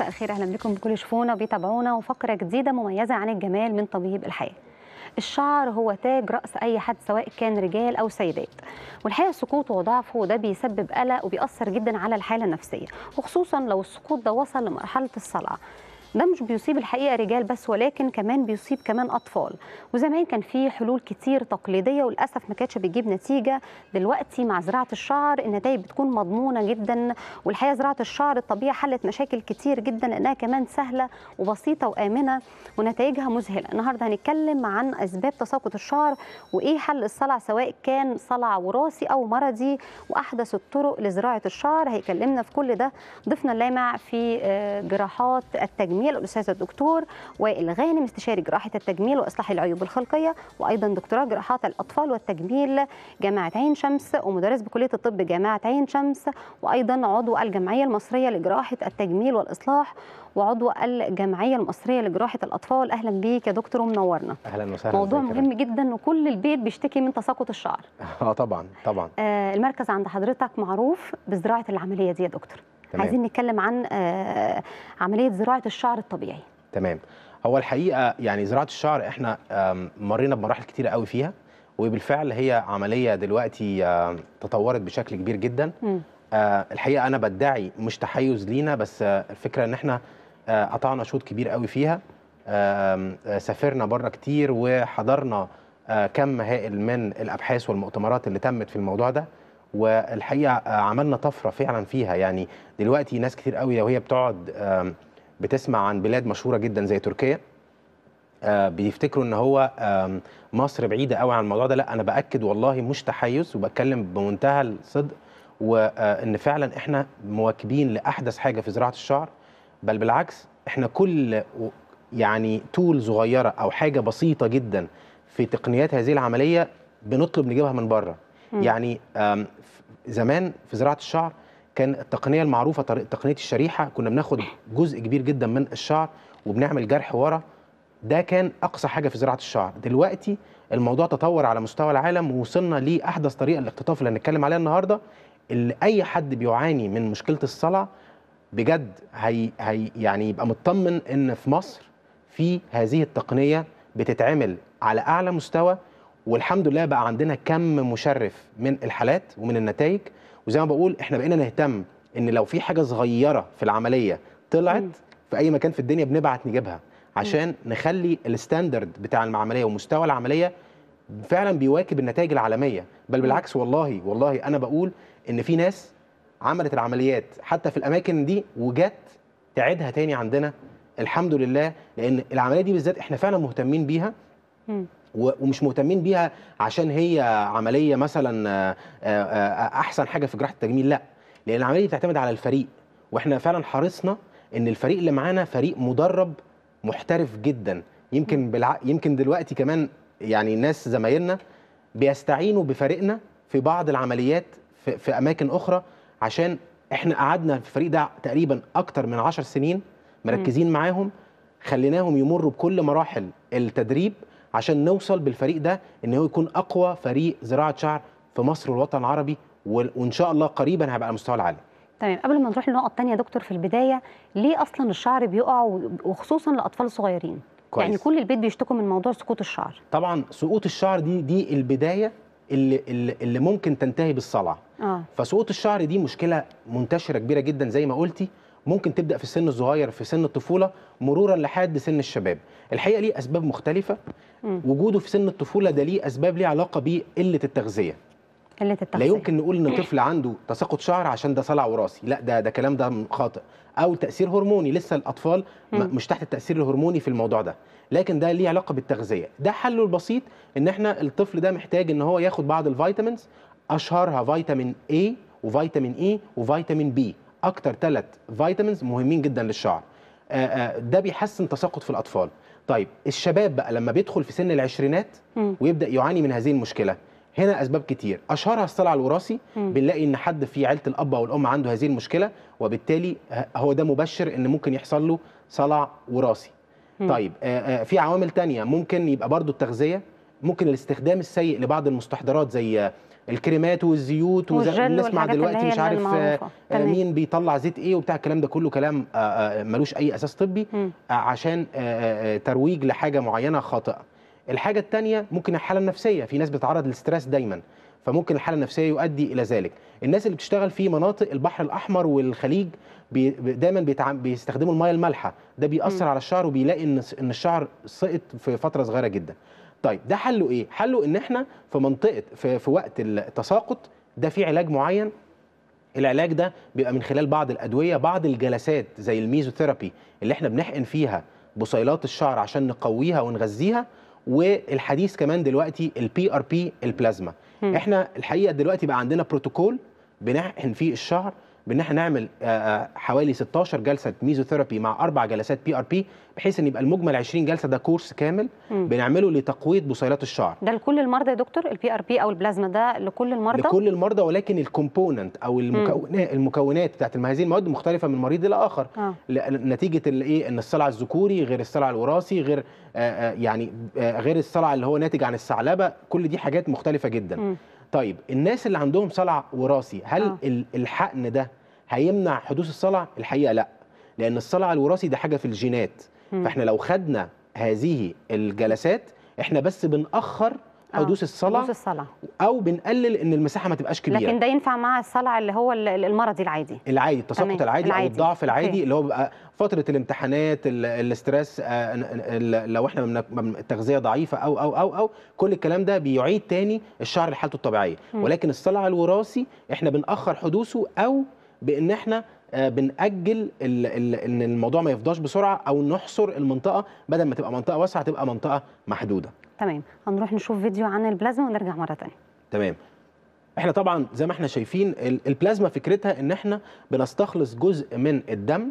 مساء الخير اهلا بكم بكل شفونا بيتابعونا وفقره جديده مميزه عن الجمال من طبيب الحياه الشعر هو تاج راس اي حد سواء كان رجال او سيدات والحقيقه سقوطه وضعفه ده بيسبب قلق وبيأثر جدا على الحاله النفسيه وخصوصا لو السقوط ده وصل لمرحله الصلع ده مش بيصيب الحقيقه رجال بس ولكن كمان بيصيب كمان اطفال وزمان كان في حلول كتير تقليديه وللاسف ما كانتش بتجيب نتيجه دلوقتي مع زراعه الشعر النتائج بتكون مضمونه جدا والحقيقه زراعه الشعر الطبيعي حلت مشاكل كتير جدا انها كمان سهله وبسيطه وامنه ونتائجها مذهله النهارده هنتكلم عن اسباب تساقط الشعر وايه حل الصلع سواء كان صلع وراثي او مرضي واحدث الطرق لزراعه الشعر هيكلمنا في كل ده ضيفنا اللامع في آه، جراحات التجميل التجميل الاستاذ الدكتور وائل غانم استشاري جراحه التجميل واصلاح العيوب الخلقيه وايضا دكتوراه جراحات الاطفال والتجميل جامعه عين شمس ومدرس بكليه الطب جامعه عين شمس وايضا عضو الجمعيه المصريه لجراحه التجميل والاصلاح وعضو الجمعيه المصريه لجراحه الاطفال اهلا بيك يا دكتور ومنورنا اهلا وسهلا موضوع مهم جدا وكل البيت بيشتكي من تساقط الشعر اه طبعا طبعا آه المركز عند حضرتك معروف بزراعه العمليه دي يا دكتور تمام. عايزين نتكلم عن آه، عمليه زراعه الشعر الطبيعي تمام هو الحقيقه يعني زراعه الشعر احنا مرينا بمراحل كتيره قوي فيها وبالفعل هي عمليه دلوقتي تطورت بشكل كبير جدا م. آه، الحقيقه انا بدعي مش تحيز لينا بس آه، الفكره ان احنا قطعنا شوط كبير قوي فيها سافرنا بره كتير وحضرنا كم هائل من الابحاث والمؤتمرات اللي تمت في الموضوع ده والحقيقه آه، عملنا طفره فعلا فيها يعني دلوقتي ناس كتير قوي لو هي بتقعد بتسمع عن بلاد مشهوره جدا زي تركيا آه، بيفتكروا ان هو مصر بعيده قوي عن الموضوع ده لا انا باكد والله مش تحيز وبتكلم بمنتهى الصدق وان آه، فعلا احنا مواكبين لاحدث حاجه في زراعه الشعر بل بالعكس احنا كل يعني تول صغيره او حاجه بسيطه جدا في تقنيات هذه العمليه بنطلب نجيبها من بره يعني زمان في زراعه الشعر كان التقنيه المعروفه تقنيه الشريحه كنا بناخد جزء كبير جدا من الشعر وبنعمل جرح ورا ده كان اقصى حاجه في زراعه الشعر دلوقتي الموضوع تطور على مستوى العالم ووصلنا لاحدث طريقه للاقتطاف اللي هنتكلم عليها النهارده اللي اي حد بيعاني من مشكله الصلع بجد هي, هي يعني يبقى مطمن ان في مصر في هذه التقنيه بتتعمل على اعلى مستوى والحمد لله بقى عندنا كم مشرف من الحالات ومن النتائج وزي ما بقول احنا بقينا نهتم ان لو في حاجه صغيره في العمليه طلعت م. في اي مكان في الدنيا بنبعت نجيبها عشان م. نخلي الستاندرد بتاع العمليه ومستوى العمليه فعلا بيواكب النتائج العالميه بل بالعكس والله والله انا بقول ان في ناس عملت العمليات حتى في الاماكن دي وجت تعيدها تاني عندنا الحمد لله لان العمليه دي بالذات احنا فعلا مهتمين بيها م. ومش مهتمين بيها عشان هي عمليه مثلا آه، آه، آه، احسن حاجه في جراحه التجميل لا لان العمليه دي بتعتمد على الفريق واحنا فعلا حرصنا ان الفريق اللي معانا فريق مدرب محترف جدا يمكن بالع... يمكن دلوقتي كمان يعني ناس زمايلنا بيستعينوا بفريقنا في بعض العمليات في, في اماكن اخرى عشان احنا قعدنا في الفريق ده تقريبا اكتر من 10 سنين مركزين معاهم خليناهم يمروا بكل مراحل التدريب عشان نوصل بالفريق ده ان هو يكون اقوى فريق زراعه شعر في مصر والوطن العربي وان شاء الله قريبا هيبقى على مستوى العالم تمام قبل ما نروح للنقطه الثانيه يا دكتور في البدايه ليه اصلا الشعر بيقع وخصوصا للاطفال الصغيرين كويس. يعني كل البيت بيشتكوا من موضوع سقوط الشعر طبعا سقوط الشعر دي دي البدايه اللي, اللي ممكن تنتهي بالصلع آه. فسقوط الشعر دي مشكله منتشره كبيره جدا زي ما قلتي ممكن تبدا في السن الصغير في سن الطفوله مرورا لحد سن الشباب الحقيقه ليه اسباب مختلفه وجوده في سن الطفوله ده ليه اسباب ليه علاقه بقله التغذيه قله التغذيه لا يمكن نقول ان طفل عنده تساقط شعر عشان ده صلع وراثي لا ده ده كلام ده خاطئ او تاثير هرموني لسه الاطفال م. مش تحت التاثير الهرموني في الموضوع ده لكن ده ليه علاقه بالتغذيه ده حله البسيط ان احنا الطفل ده محتاج ان هو ياخد بعض الفيتامينز اشهرها فيتامين A وفيتامين E وفيتامين B اكتر ثلاث فيتامينز مهمين جدا للشعر آه، آه، ده بيحسن تساقط في الاطفال طيب الشباب بقى لما بيدخل في سن العشرينات ويبدا يعاني من هذه المشكله هنا اسباب كتير اشهرها الصلع الوراثي بنلاقي ان حد في عيله الاب او الام عنده هذه المشكله وبالتالي هو ده مبشر ان ممكن يحصل له صلع وراثي طيب آه، في عوامل تانية ممكن يبقى برضو التغذيه ممكن الاستخدام السيء لبعض المستحضرات زي الكريمات والزيوت ونسمع دلوقتي مش عارف آه، آه، مين بيطلع زيت ايه وبتاع الكلام ده كله كلام آه، ملوش اي اساس طبي عشان ترويج لحاجه معينه خاطئه الحاجه الثانيه ممكن الحاله النفسيه في ناس بتتعرض للستريس دايما فممكن الحاله النفسيه يؤدي الى ذلك الناس اللي بتشتغل في مناطق البحر الاحمر والخليج بي دايما بيستخدموا الميه المالحه ده بيأثر م. على الشعر وبيلاقي ان ان الشعر سقط في فتره صغيره جدا طيب ده حله ايه حله ان احنا في منطقه في, في وقت التساقط ده في علاج معين العلاج ده بيبقى من خلال بعض الادويه بعض الجلسات زي الميزوثيرابي اللي احنا بنحقن فيها بصيلات الشعر عشان نقويها ونغذيها والحديث كمان دلوقتي البي ار بي البلازما احنا الحقيقه دلوقتي بقى عندنا بروتوكول بنحقن فيه الشعر بان احنا نعمل آه، آه، حوالي 16 جلسه ميزوثيرابي مع اربع جلسات بي ار بي بحيث ان يبقى المجمل 20 جلسه ده كورس كامل بنعمله لتقويه بصيلات الشعر ده لكل المرضى يا دكتور البي ار بي او البلازما ده لكل المرضى لكل المرضى ولكن الكومبوننت او المكونات المكونات بتاعت هذه المواد مختلفه من مريض الى اخر آه. نتيجه الايه ان الصلع الذكوري غير الصلع الوراثي غير آآ آه، يعني آآ غير الصلع اللي هو ناتج عن الثعلبه كل دي حاجات مختلفه جدا مم. طيب الناس اللي عندهم صلع وراثي هل آه. الحقن ده هيمنع حدوث الصلع الحقيقه لا لان الصلع الوراثي ده حاجه في الجينات م. فاحنا لو خدنا هذه الجلسات احنا بس بنأخر حدوث آه، الصلع حدوث الصلع او بنقلل ان المساحه ما تبقاش كبيره لكن ده ينفع مع الصلع اللي هو المرضي العادي العادي التساقط العادي, العادي او الضعف العادي أوكي. اللي هو بيبقى فتره الامتحانات الاسترس آه، لو احنا التغذيه ضعيفه او او او او كل الكلام ده بيعيد تاني الشعر لحالته الطبيعيه م. ولكن الصلع الوراثي احنا بنأخر حدوثه او بان احنا آه، بنأجل ان الموضوع ما يفضاش بسرعه او نحصر المنطقه بدل ما تبقى منطقه واسعه تبقى منطقه محدوده تمام هنروح نشوف فيديو عن البلازما ونرجع مره ثانيه تمام احنا طبعا زي ما احنا شايفين البلازما فكرتها ان احنا بنستخلص جزء من الدم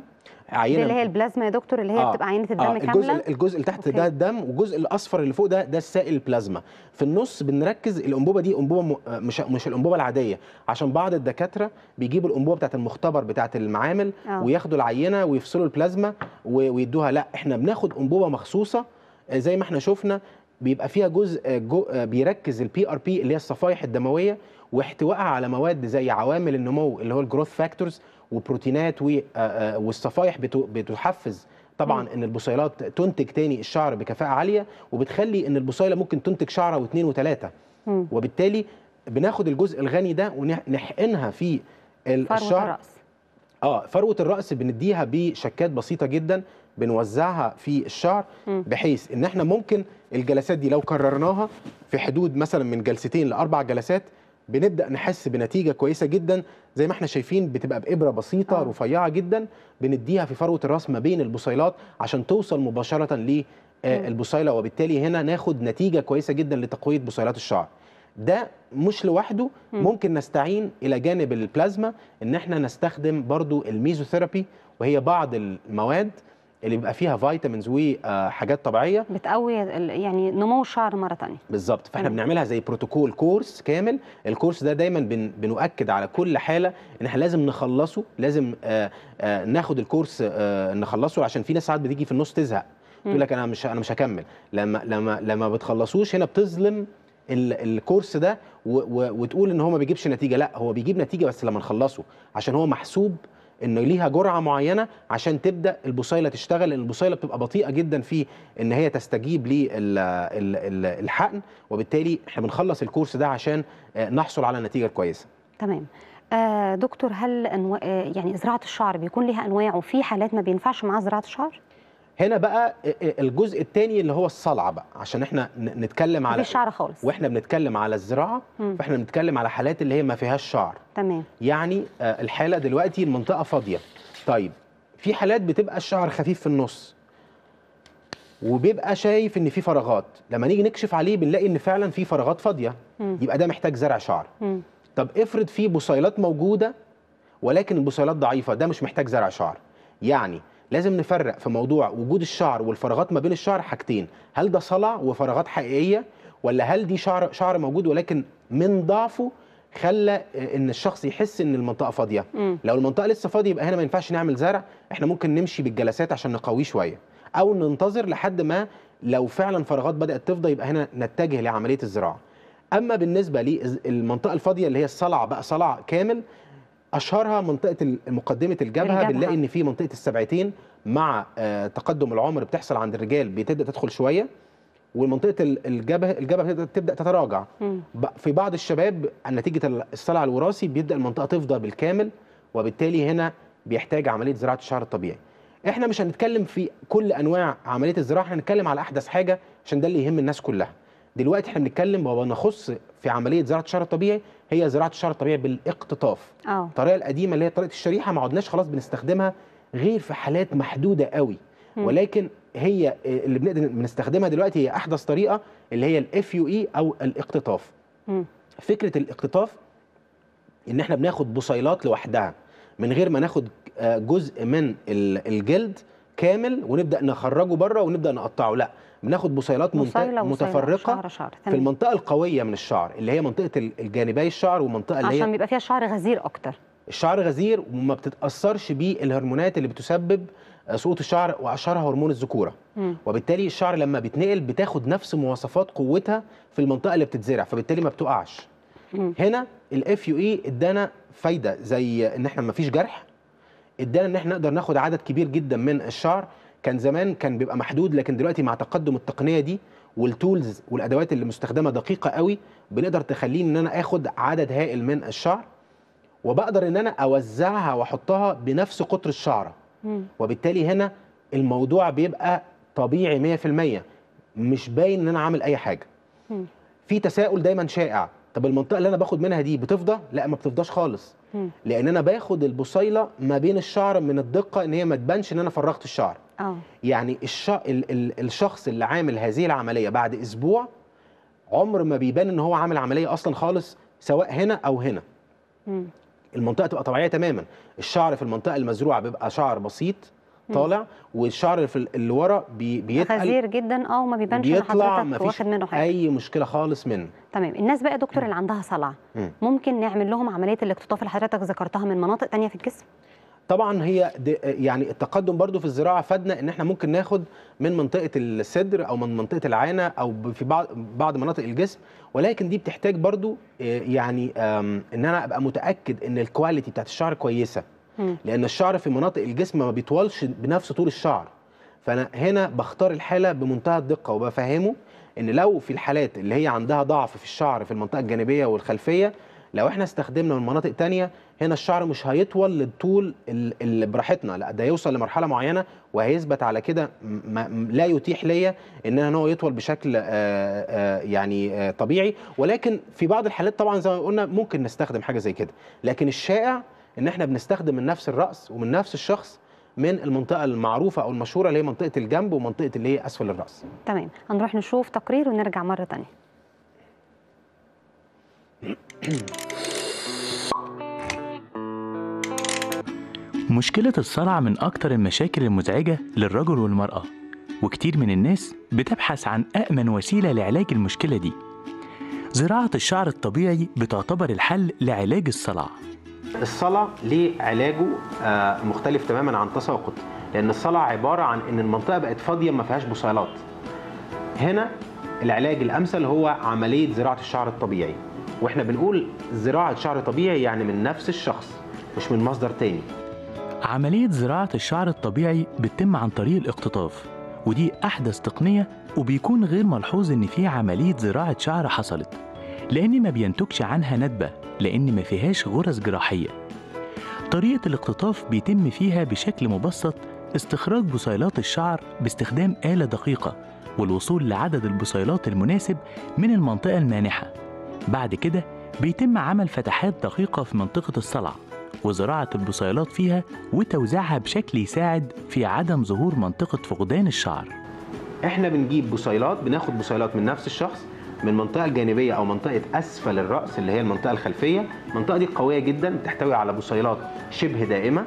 عينه اللي هي البلازما يا دكتور اللي هي آه بتبقى عينه آه، الدم آه كامله الجزء الجزء اللي تحت أوكي. ده الدم والجزء الاصفر اللي فوق ده ده السائل البلازما في النص بنركز الانبوبه دي انبوبه آه، مش مش الانبوبه العاديه عشان بعض الدكاتره بيجيبوا الانبوبه بتاعه المختبر بتاعه المعامل آه. وياخدوا العينه ويفصلوا البلازما ويدوها لا احنا بناخد انبوبه مخصوصه آه، زي ما احنا شفنا بيبقى فيها جزء جو بيركز البي ار بي اللي هي الصفائح الدمويه واحتوائها على مواد زي عوامل النمو اللي هو الجروث فاكتورز وبروتينات والصفائح بتحفز طبعا ان البصيلات تنتج تاني الشعر بكفاءه عاليه وبتخلي ان البصيله ممكن تنتج شعره واثنين وثلاثه وبالتالي بناخد الجزء الغني ده ونحقنها في الشعر فروه الراس اه فروه الراس بنديها بشكات بسيطه جدا بنوزعها في الشعر بحيث ان احنا ممكن الجلسات دي لو كررناها في حدود مثلا من جلستين لاربع جلسات بنبدا نحس بنتيجه كويسه جدا زي ما احنا شايفين بتبقى بابره بسيطه آه. رفيعه جدا بنديها في فروه الراس ما بين البصيلات عشان توصل مباشره للبصيله آه، وبالتالي هنا ناخد نتيجه كويسه جدا لتقويه بصيلات الشعر ده مش لوحده ممكن نستعين الى جانب البلازما ان احنا نستخدم برضو الميزوثيرابي وهي بعض المواد اللي بيبقى فيها فيتامينز وحاجات آه، طبيعيه بتقوي يعني نمو الشعر مره ثانيه بالظبط فاحنا بنعملها زي بروتوكول كورس كامل الكورس ده دايما بن بنؤكد على كل حاله ان احنا لازم نخلصه لازم آه، آه، ناخد الكورس نخلصه عشان في ناس ساعات بتيجي في النص تزهق تقول لك انا مش انا مش هكمل لما لما لما بتخلصوش هنا بتظلم الكورس ده وتقول ان هو ما بيجيبش نتيجه لا هو بيجيب نتيجه بس لما نخلصه عشان هو محسوب انه ليها جرعه معينه عشان تبدا البصيله تشتغل لان البصيله بتبقى بطيئه جدا في ان هي تستجيب للحقن وبالتالي احنا بنخلص الكورس ده عشان آه، نحصل على نتيجه كويسه. تمام. آه، دكتور هل أنو... آه، يعني زراعه الشعر بيكون ليها انواع وفي حالات ما بينفعش معاها زراعه الشعر؟ هنا بقى الجزء الثاني اللي هو الصلعه بقى عشان احنا نتكلم على مفيش شعر خالص واحنا بنتكلم على الزراعه مم. فاحنا بنتكلم على حالات اللي هي ما فيهاش شعر تمام يعني آه، الحاله دلوقتي المنطقه فاضيه طيب في حالات بتبقى الشعر خفيف في النص وبيبقى شايف ان في فراغات لما نيجي نكشف عليه بنلاقي ان فعلا في فراغات فاضيه مم. يبقى ده محتاج زرع شعر مم. طب افرض في بصيلات موجوده ولكن البصيلات ضعيفه ده مش محتاج زرع شعر يعني لازم نفرق في موضوع وجود الشعر والفراغات ما بين الشعر حاجتين هل ده صلع وفراغات حقيقيه ولا هل دي شعر شعر موجود ولكن من ضعفه خلى ان الشخص يحس ان المنطقه فاضيه م. لو المنطقه لسه فاضيه يبقى هنا ما ينفعش نعمل زرع احنا ممكن نمشي بالجلسات عشان نقويه شويه او ننتظر لحد ما لو فعلا فراغات بدات تفضى يبقى هنا نتجه لعمليه الزراعه اما بالنسبه للمنطقه الفاضيه اللي هي الصلع بقى صلع كامل اشهرها منطقه مقدمه الجبهه بنلاقي ان في منطقه السبعتين مع آه، تقدم العمر بتحصل عند الرجال بتبدا تدخل شويه ومنطقه الجبهه الجبهه تبدا تتراجع م. في بعض الشباب نتيجه الصلع الوراثي بيبدا المنطقه تفضى بالكامل وبالتالي هنا بيحتاج عمليه زراعه الشعر الطبيعي احنا مش هنتكلم في كل انواع عمليه الزراعه احنا هنتكلم على احدث حاجه عشان ده اللي يهم الناس كلها دلوقتي احنا بنتكلم وبنخص في عمليه زراعه الشعر الطبيعي هي زراعه الشعر الطبيعي بالاقتطاف أوه. الطريقه القديمه اللي هي طريقه الشريحه ما عدناش خلاص بنستخدمها غير في حالات محدوده قوي م. ولكن هي اللي بنقدر بنستخدمها دلوقتي هي احدث طريقه اللي هي الاف يو اي e او الاقتطاف م. فكره الاقتطاف ان احنا بناخد بصيلات لوحدها من غير ما ناخد آه، جزء من الجلد كامل ونبدا نخرجه بره ونبدا نقطعه لا بناخد بصيلات بصيلة متفرقه شعر شعر. في المنطقه القويه من الشعر اللي هي منطقه الجانبي الشعر والمنطقه اللي هي عشان بيبقى فيها الشعر غزير اكتر الشعر غزير وما بتتاثرش بيه الهرمونات اللي بتسبب آه، سقوط الشعر واشهرها هرمون الذكوره وبالتالي الشعر لما بيتنقل بتاخد نفس مواصفات قوتها في المنطقه اللي بتتزرع فبالتالي ما بتقعش مم. هنا الاف يو اي e ادانا فايده زي ان احنا ما فيش جرح ادانا ان احنا نقدر ناخد عدد كبير جدا من الشعر كان زمان كان بيبقى محدود لكن دلوقتي مع تقدم التقنيه دي والتولز والادوات اللي مستخدمه دقيقه قوي بنقدر تخليني ان انا اخد عدد هائل من الشعر وبقدر ان انا اوزعها واحطها بنفس قطر الشعره وبالتالي هنا الموضوع بيبقى طبيعي 100% مش باين ان انا عامل اي حاجه في تساؤل دايما شائع طب المنطقه اللي انا باخد منها دي بتفضى لا ما بتفضاش خالص مم. لان انا باخد البصيله ما بين الشعر من الدقه ان هي ما تبانش ان انا فرغت الشعر أوه. يعني الش... ال... ال... الشخص اللي عامل هذه العمليه بعد اسبوع عمر ما بيبان ان هو عامل عمليه اصلا خالص سواء هنا او هنا مم. المنطقه تبقى طبيعيه تماما الشعر في المنطقه المزروعه بيبقى شعر بسيط طالع والشعر في اللي ورا بي بيتقل غزير جدا اه وما بيبانش بيطلع ان حضرتك واخد منه حاجه اي مشكله خالص منه تمام الناس بقى يا دكتور اللي عندها صلع ممكن نعمل لهم عمليه الاكتطاف اللي حضرتك ذكرتها من مناطق ثانيه في الجسم طبعا هي يعني التقدم برضو في الزراعه فادنا ان احنا ممكن ناخد من منطقه الصدر او من منطقه العانه او في بعض بعض مناطق الجسم ولكن دي بتحتاج برضو آه، يعني ان انا ابقى متاكد ان الكواليتي بتاعت الشعر كويسه لان الشعر في مناطق الجسم ما بيطولش بنفس طول الشعر فانا هنا بختار الحاله بمنتهى الدقه وبفهمه ان لو في الحالات اللي هي عندها ضعف في الشعر في المنطقه الجانبيه والخلفيه لو احنا استخدمنا من مناطق تانية هنا الشعر مش هيطول للطول اللي براحتنا لا ده يوصل لمرحله معينه وهيثبت على كده لا يتيح ليا ان انا هو يطول بشكل آآ آآ يعني آآ طبيعي ولكن في بعض الحالات طبعا زي ما قلنا ممكن نستخدم حاجه زي كده لكن الشائع ان احنا بنستخدم من نفس الراس ومن نفس الشخص من المنطقه المعروفه او المشهوره اللي هي منطقه الجنب ومنطقه اللي هي اسفل الراس تمام هنروح نشوف تقرير ونرجع مره ثانيه مشكلة الصلع من أكتر المشاكل المزعجة للرجل والمرأة وكتير من الناس بتبحث عن أأمن وسيلة لعلاج المشكلة دي زراعة الشعر الطبيعي بتعتبر الحل لعلاج الصلع الصلاه ليه علاجه آه، مختلف تماما عن تساقط لان الصلاه عباره عن ان المنطقه بقت فاضيه ما فيهاش بصيلات هنا العلاج الامثل هو عمليه زراعه الشعر الطبيعي واحنا بنقول زراعه شعر طبيعي يعني من نفس الشخص مش من مصدر تاني عملية زراعة الشعر الطبيعي بتتم عن طريق الاقتطاف ودي أحدث تقنية وبيكون غير ملحوظ إن في عملية زراعة شعر حصلت لأن ما بينتجش عنها ندبة لأن ما فيهاش غرز جراحية طريقة الاقتطاف بيتم فيها بشكل مبسط استخراج بصيلات الشعر باستخدام آلة دقيقة والوصول لعدد البصيلات المناسب من المنطقة المانحة بعد كده بيتم عمل فتحات دقيقة في منطقة الصلع وزراعة البصيلات فيها وتوزيعها بشكل يساعد في عدم ظهور منطقة فقدان الشعر احنا بنجيب بصيلات بناخد بصيلات من نفس الشخص من منطقه جانبيه او منطقه اسفل الراس اللي هي المنطقه الخلفيه المنطقه دي قويه جدا بتحتوي على بصيلات شبه دائمه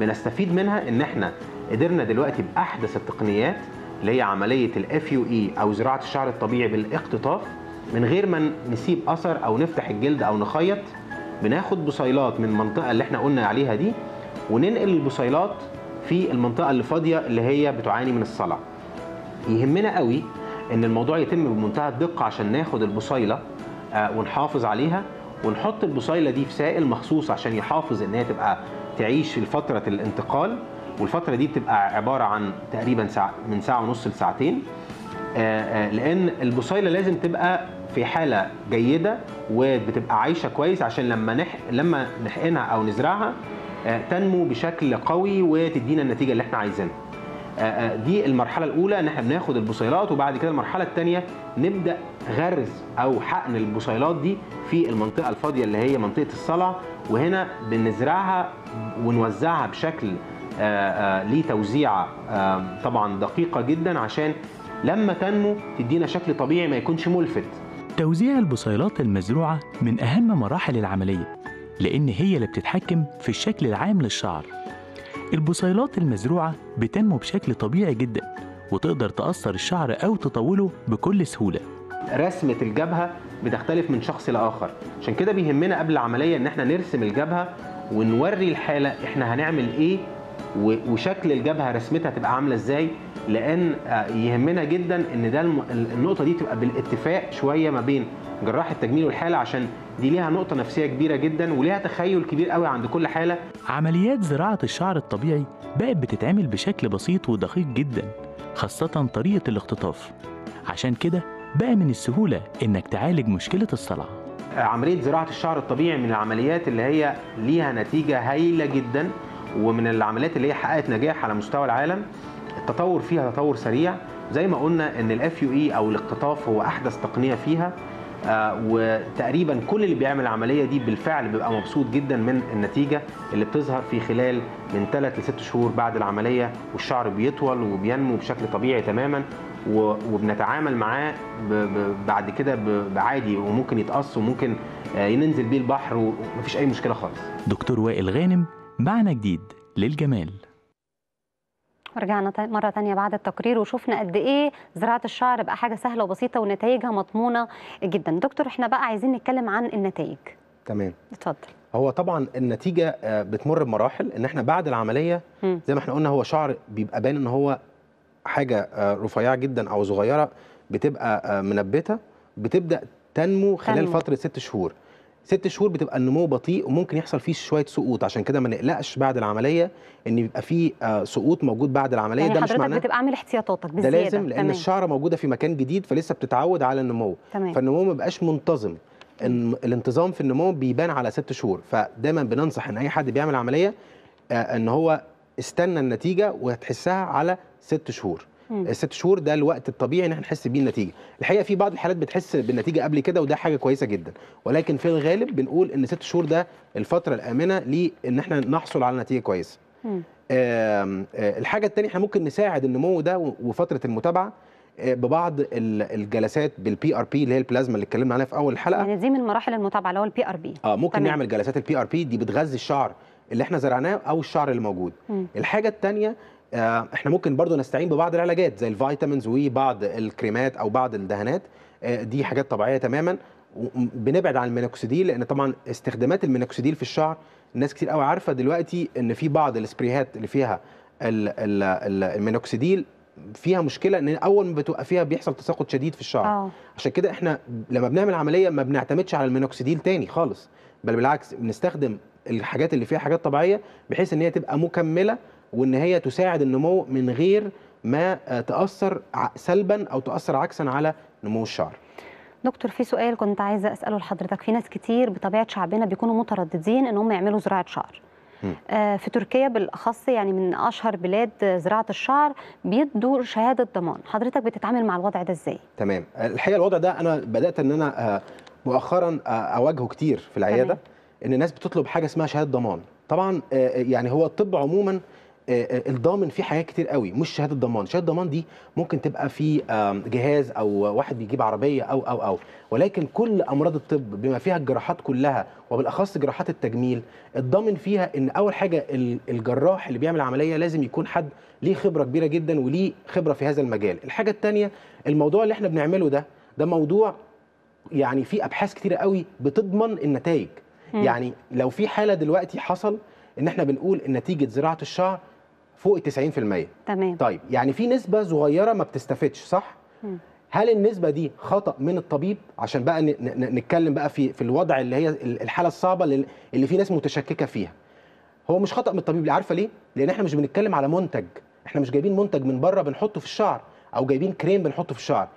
بنستفيد منها ان احنا قدرنا دلوقتي باحدث التقنيات اللي هي عمليه الاف يو اي e او زراعه الشعر الطبيعي بالاقتطاف من غير ما نسيب اثر او نفتح الجلد او نخيط بناخد بصيلات من المنطقه اللي احنا قلنا عليها دي وننقل البصيلات في المنطقه اللي فاضيه اللي هي بتعاني من الصلع يهمنا قوي ان الموضوع يتم بمنتهى الدقه عشان ناخد البصيله آه، ونحافظ عليها ونحط البصيله دي في سائل مخصوص عشان يحافظ ان هي تبقى تعيش في فتره الانتقال والفتره دي بتبقى عباره عن تقريبا ساعة من ساعه ونص لساعتين آه، آه، لان البصيله لازم تبقى في حاله جيده وبتبقى عايشه كويس عشان لما نح... لما نحقنها او نزرعها تنمو بشكل قوي وتدينا النتيجه اللي احنا عايزينها آه، آه، دي المرحله الاولى ان احنا بناخد البصيلات وبعد كده المرحله الثانيه نبدا غرز او حقن البصيلات دي في المنطقه الفاضيه اللي هي منطقه الصلع وهنا بنزرعها ونوزعها بشكل آه، ليه توزيعه طبعا دقيقه جدا عشان لما تنمو تدينا شكل طبيعي ما يكونش ملفت توزيع البصيلات المزروعه من اهم مراحل العمليه لان هي اللي بتتحكم في الشكل العام للشعر البصيلات المزروعة بتنمو بشكل طبيعي جدا وتقدر تأثر الشعر أو تطوله بكل سهولة رسمة الجبهة بتختلف من شخص لآخر عشان كده بيهمنا قبل العملية إن احنا نرسم الجبهة ونوري الحالة احنا هنعمل ايه وشكل الجبهة رسمتها تبقى عاملة ازاي لأن آه، يهمنا جدا إن ده النقطة دي تبقى بالاتفاق شوية ما بين جراح التجميل والحالة عشان دي ليها نقطة نفسية كبيرة جدا وليها تخيل كبير قوي عند كل حالة عمليات زراعة الشعر الطبيعي بقت بتتعمل بشكل بسيط ودقيق جدا خاصة طريقة الاختطاف عشان كده بقى من السهولة إنك تعالج مشكلة الصلع عملية زراعة الشعر الطبيعي من العمليات اللي هي ليها نتيجة هايلة جدا ومن العمليات اللي هي حققت نجاح على مستوى العالم التطور فيها تطور سريع زي ما قلنا ان الاف يو اي e او الاقتطاف هو احدث تقنيه فيها آه، وتقريبا كل اللي بيعمل العمليه دي بالفعل بيبقى مبسوط جدا من النتيجه اللي بتظهر في خلال من 3 ل 6 شهور بعد العمليه والشعر بيطول وبينمو بشكل طبيعي تماما وبنتعامل معاه بعد كده بعادي وممكن يتقص وممكن ننزل آه، بيه البحر ومفيش اي مشكله خالص. دكتور وائل غانم معنى جديد للجمال. ورجعنا مره ثانيه بعد التقرير وشفنا قد ايه زراعه الشعر بقى حاجه سهله وبسيطه ونتائجها مضمونه جدا دكتور احنا بقى عايزين نتكلم عن النتائج تمام اتفضل هو طبعا النتيجه آه، بتمر بمراحل ان احنا بعد العمليه زي ما احنا قلنا هو شعر بيبقى باين ان هو حاجه آه، رفيعه جدا او صغيره بتبقى آه، منبته بتبدا تنمو خلال تنمو. فتره ست شهور ست شهور بتبقى النمو بطيء وممكن يحصل فيه شويه سقوط عشان كده ما نقلقش بعد العمليه ان يبقى فيه آه، سقوط موجود بعد العمليه يعني ده مش معناه بتبقى عامل احتياطاتك بالزياده ده لازم لان تمام. الشعره موجوده في مكان جديد فلسه بتتعود على النمو تمام. فالنمو ما بقاش منتظم الانتظام في النمو بيبان على ست شهور فدايما بننصح ان اي حد بيعمل عمليه آه، ان هو استنى النتيجه وهتحسها على ست شهور الست شهور ده الوقت الطبيعي ان احنا نحس بيه النتيجه الحقيقه في بعض الحالات بتحس بالنتيجه قبل كده وده حاجه كويسه جدا ولكن في الغالب بنقول ان ست شهور ده الفتره الامنه لان احنا نحصل على نتيجه كويسه آه، الحاجه الثانيه احنا ممكن نساعد النمو ده وفتره المتابعه آه، ببعض الجلسات بالبي ار بي اللي هي البلازما اللي اتكلمنا عليها في اول الحلقه يعني دي من مراحل المتابعه اللي هو البي ار بي اه ممكن طبعًا. نعمل جلسات البي ار بي دي بتغذي الشعر اللي احنا زرعناه او الشعر اللي موجود الحاجه الثانيه آه، احنا ممكن برضو نستعين ببعض العلاجات زي الفيتامينز وبعض الكريمات او بعض الدهانات آه، دي حاجات طبيعيه تماما بنبعد عن المينوكسيديل لان طبعا استخدامات المينوكسيديل في الشعر ناس كتير قوي عارفه دلوقتي ان في بعض السبريهات اللي فيها المينوكسيديل فيها مشكله ان اول ما بتوقفيها فيها بيحصل تساقط شديد في الشعر أوه. عشان كده احنا لما بنعمل عمليه ما بنعتمدش على المينوكسيديل تاني خالص بل بالعكس بنستخدم الحاجات اللي فيها حاجات طبيعيه بحيث ان هي تبقى مكمله وان هي تساعد النمو من غير ما آه، تاثر سلبا او تاثر عكسا على نمو الشعر دكتور في سؤال كنت عايزه اساله لحضرتك في ناس كتير بطبيعه شعبنا بيكونوا مترددين ان هم يعملوا زراعه شعر آه، في تركيا بالاخص يعني من اشهر بلاد زراعه الشعر بيدوا شهاده ضمان حضرتك بتتعامل مع الوضع ده ازاي تمام الحقيقه الوضع ده انا بدات ان انا آه، مؤخرا اواجهه كتير في العياده تمام. ان الناس بتطلب حاجه اسمها شهاده ضمان طبعا يعني هو الطب عموما الضامن آه، آه، فيه حاجات كتير قوي مش شهاده ضمان شهاده ضمان دي ممكن تبقى في جهاز او واحد بيجيب عربيه او او او ولكن كل امراض الطب بما فيها الجراحات كلها وبالاخص جراحات التجميل الضامن فيها ان اول حاجه الجراح اللي بيعمل عمليه لازم يكون حد ليه خبره كبيره جدا وليه خبره في هذا المجال الحاجه الثانيه الموضوع اللي احنا بنعمله ده ده موضوع يعني في ابحاث كتيره قوي بتضمن النتائج يعني لو في حاله دلوقتي حصل ان احنا بنقول ان نتيجه زراعه الشعر فوق 90% تمام طيب يعني في نسبه صغيره ما بتستفدش صح م. هل النسبه دي خطا من الطبيب عشان بقى نتكلم بقى في في الوضع اللي هي الحاله الصعبه اللي في ناس متشككه فيها هو مش خطا من الطبيب اللي عارفه ليه لان احنا مش بنتكلم على منتج احنا مش جايبين منتج من بره بنحطه في الشعر او جايبين كريم بنحطه في الشعر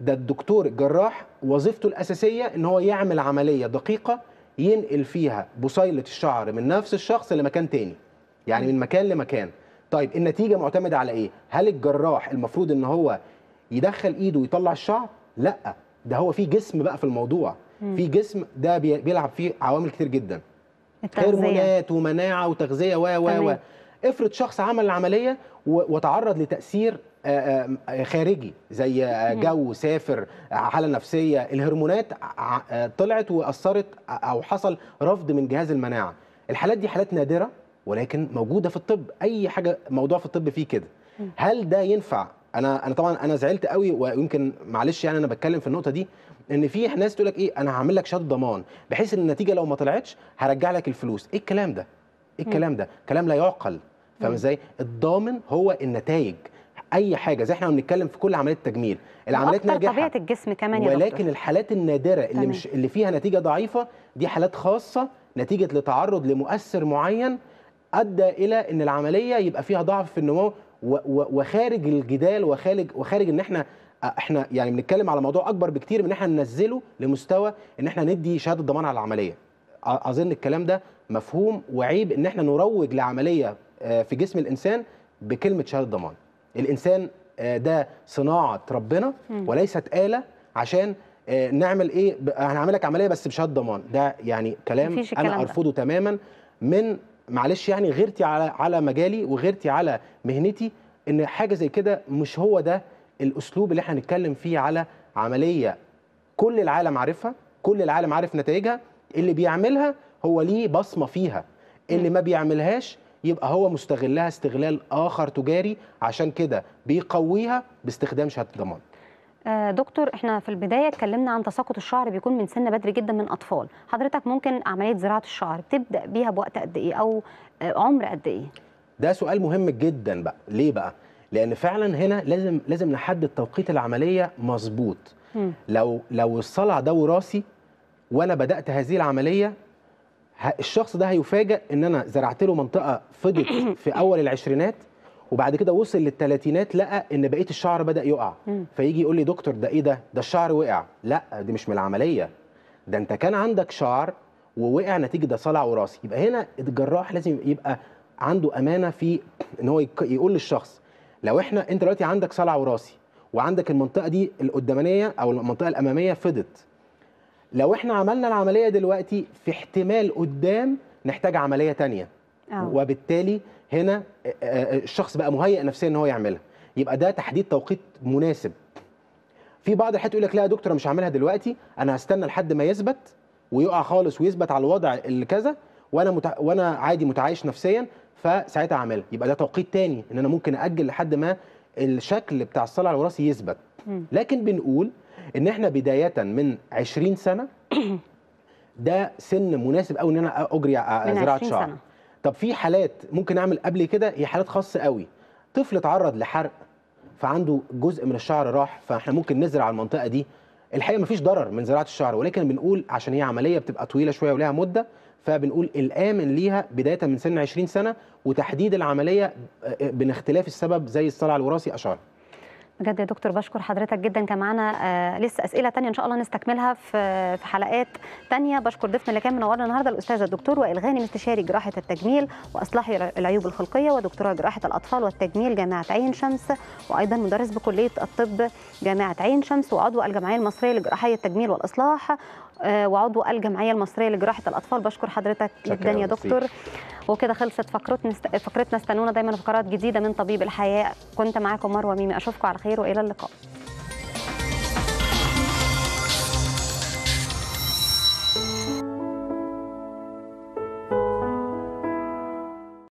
ده الدكتور الجراح وظيفته الاساسيه ان هو يعمل عمليه دقيقه ينقل فيها بصيله الشعر من نفس الشخص لمكان تاني يعني من مكان لمكان طيب النتيجه معتمده على ايه هل الجراح المفروض ان هو يدخل ايده ويطلع الشعر لا ده هو في جسم بقى في الموضوع مم. في جسم ده بيلعب فيه عوامل كتير جدا هرمونات ومناعه وتغذيه و و و افرض شخص عمل العمليه وتعرض لتاثير آه، آه، آه، خارجي زي جو سافر حاله نفسيه الهرمونات طلعت واثرت او حصل رفض من جهاز المناعه الحالات دي حالات نادره ولكن موجوده في الطب اي حاجه موضوع في الطب فيه كده هل ده ينفع انا انا طبعا انا زعلت قوي ويمكن معلش يعني انا بتكلم في النقطه دي ان في ناس تقول لك ايه انا هعمل لك شهاده ضمان بحيث ان النتيجه لو ما طلعتش هرجع لك الفلوس ايه الكلام ده ايه الكلام ده كلام لا يعقل فاهم ازاي الضامن هو النتائج اي حاجه زي احنا بنتكلم في كل عمليه التجميل العمليات ناجحه طبيعه الجسم كمان ولكن يا ولكن الحالات النادره اللي تمام. مش اللي فيها نتيجه ضعيفه دي حالات خاصه نتيجه لتعرض لمؤثر معين ادى الى ان العمليه يبقى فيها ضعف في النمو وخارج الجدال وخارج وخارج ان احنا آه، احنا يعني بنتكلم على موضوع اكبر بكتير من ان احنا ننزله لمستوى ان احنا ندي شهاده ضمان على العمليه اظن الكلام ده مفهوم وعيب ان احنا نروج لعمليه آه، في جسم الانسان بكلمه شهاده ضمان الانسان آه، ده صناعه ربنا وليست اله عشان نعمل ايه هنعملك لك عمليه بس بشهاده ضمان ده يعني كلام انا ارفضه تماما من معلش يعني غيرتي على على مجالي وغيرتي على مهنتي ان حاجه زي كده مش هو ده الاسلوب اللي احنا هنتكلم فيه على عمليه كل العالم عارفها كل العالم عارف نتائجها اللي بيعملها هو ليه بصمه فيها اللي ما بيعملهاش يبقى هو مستغلها استغلال اخر تجاري عشان كده بيقويها باستخدام شهاده الضمان آه، دكتور احنا في البدايه اتكلمنا عن تساقط الشعر بيكون من سن بدري جدا من اطفال حضرتك ممكن عمليه زراعه الشعر تبدا بيها بوقت قد ايه او آه، عمر قد ايه ده سؤال مهم جدا بقى ليه بقى لان فعلا هنا لازم لازم نحدد توقيت العمليه مظبوط لو لو الصلع ده وراثي وانا بدات هذه العمليه الشخص ده هيفاجئ ان انا زرعت له منطقه فضت في اول العشرينات وبعد كده وصل للثلاثينات لقى ان بقيه الشعر بدا يقع مم. فيجي يقول لي دكتور ده ايه ده ده الشعر وقع لا دي مش من العمليه ده انت كان عندك شعر ووقع نتيجه ده صلع وراثي يبقى هنا الجراح لازم يبقى عنده امانه في ان هو يقول للشخص لو احنا انت دلوقتي عندك صلع وراثي وعندك المنطقه دي القدامانيه او المنطقه الاماميه فضت لو احنا عملنا العمليه دلوقتي في احتمال قدام نحتاج عمليه ثانيه آه. وبالتالي هنا آه، آه، آه، الشخص بقى مهيئ نفسيا ان هو يعملها يبقى ده تحديد توقيت مناسب في بعض الحالات يقول لك لا يا دكتور مش هعملها دلوقتي انا هستنى لحد ما يثبت ويقع خالص ويثبت على الوضع اللي كذا وانا متع... وانا عادي متعايش نفسيا فساعتها هعملها يبقى ده توقيت تاني ان انا ممكن اجل لحد ما الشكل بتاع الصلع الوراثي يثبت لكن بنقول ان احنا بدايه من 20 سنه ده سن مناسب قوي ان انا اجري زراعه شعر سنة. طب في حالات ممكن اعمل قبل كده هي حالات خاصه قوي طفل اتعرض لحرق فعنده جزء من الشعر راح فاحنا ممكن نزرع المنطقه دي الحقيقه مفيش ضرر من زراعه الشعر ولكن بنقول عشان هي عمليه بتبقى طويله شويه وليها مده فبنقول الامن ليها بدايه من سن 20 سنه وتحديد العمليه آه، آه، باختلاف السبب زي الصلع الوراثي اشعر بجد يا دكتور بشكر حضرتك جدا كان معانا آه، لسه اسئله ثانيه ان شاء الله نستكملها في في حلقات ثانيه بشكر ضيفنا اللي كان منورنا النهارده الاستاذ الدكتور وائل غانم استشاري جراحه التجميل واصلاح العيوب الخلقيه ودكتوراه جراحه الاطفال والتجميل جامعه عين شمس وايضا مدرس بكليه الطب جامعه عين شمس وعضو الجمعيه المصريه لجراحه التجميل والاصلاح آه، وعضو الجمعيه المصريه لجراحه الاطفال بشكر حضرتك جدا يا دكتور وكده خلصت فقرتنا فقرتنا استنونا دايما فقرات جديده من طبيب الحياه كنت معاكم مروه ميمي اشوفكم على خير والى اللقاء